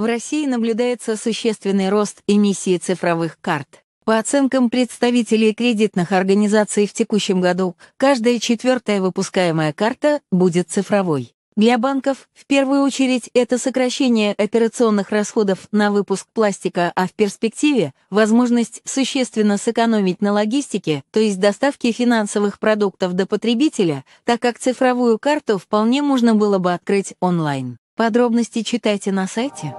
В России наблюдается существенный рост эмиссии цифровых карт. По оценкам представителей кредитных организаций в текущем году, каждая четвертая выпускаемая карта будет цифровой. Для банков, в первую очередь, это сокращение операционных расходов на выпуск пластика, а в перспективе – возможность существенно сэкономить на логистике, то есть доставке финансовых продуктов до потребителя, так как цифровую карту вполне можно было бы открыть онлайн. Подробности читайте на сайте.